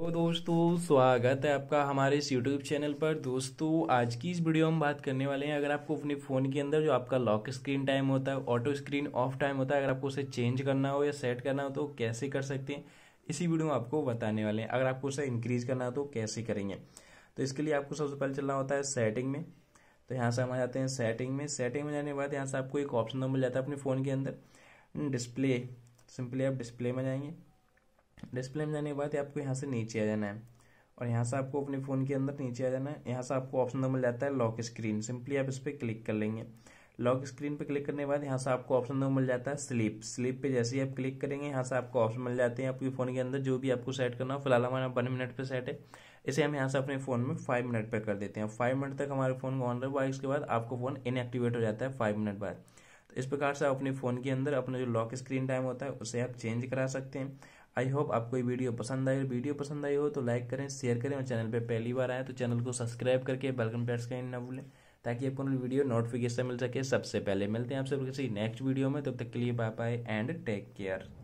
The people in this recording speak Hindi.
तो दोस्तों स्वागत है आपका हमारे इस यूट्यूब चैनल पर दोस्तों आज की इस वीडियो हम बात करने वाले हैं अगर आपको अपने फ़ोन के अंदर जो आपका लॉक स्क्रीन टाइम होता है ऑटो स्क्रीन ऑफ टाइम होता है अगर आपको उसे चेंज करना हो या सेट करना हो तो कैसे कर सकते हैं इसी वीडियो में आपको बताने वाले हैं अगर आपको उसे इंक्रीज़ करना हो तो कैसे करेंगे तो इसके लिए आपको सबसे पहले चलना होता है सेटिंग में तो यहाँ से हम आ जाते हैं सेटिंग में सेटिंग में जाने के बाद यहाँ से आपको एक ऑप्शन मिल जाता है अपने फ़ोन के अंदर डिस्प्ले सिंपली आप डिस्प्ले में जाएंगे डिस्प्ले में जाने के बाद आपको यहाँ से नीचे आ जाना है और यहाँ से आपको अपने फ़ोन के अंदर नीचे आ जाना है यहाँ से आपको ऑप्शन मिल जाता है लॉक स्क्रीन सिंपली आप इस पर क्लिक कर लेंगे लॉक स्क्रीन पर क्लिक करने के बाद यहाँ से आपको ऑप्शन नंबर मिल जाता है स्लीप स्लीप पे जैसे ही आप क्लिक करेंगे यहाँ से आपको ऑप्शन मिल जाते हैं आपके फ़ोन के अंदर जो भी आपको सेट करना हो फिलहाल हमारा वन मिनट पे सेट है इसे हम यहाँ से अपने फ़ोन में फाइव मिनट पर कर देते हैं फाइव मिनट तक हमारे फ़ोन ऑन रहेगा इसके बाद आपको फ़ोन इनएक्टिवेट हो जाता है फाइव मिनट बाद तो इस प्रकार से आप अपने फ़ोन के अंदर अपना जो लॉक स्क्रीन टाइम होता है उसे आप चेंज करा सकते हैं आई होप आपको ये वीडियो पसंद आई वीडियो पसंद आई हो तो लाइक करें शेयर करें और चैनल पर पहली बार आए तो चैनल को सब्सक्राइब करके बेलकन प्रेस करें ना भूलें ताकि आपको वीडियो नोटिफिकेशन मिल सके सबसे पहले मिलते हैं आपसे किसी नेक्स्ट वीडियो में तब तो तक के लिए bye bye and take care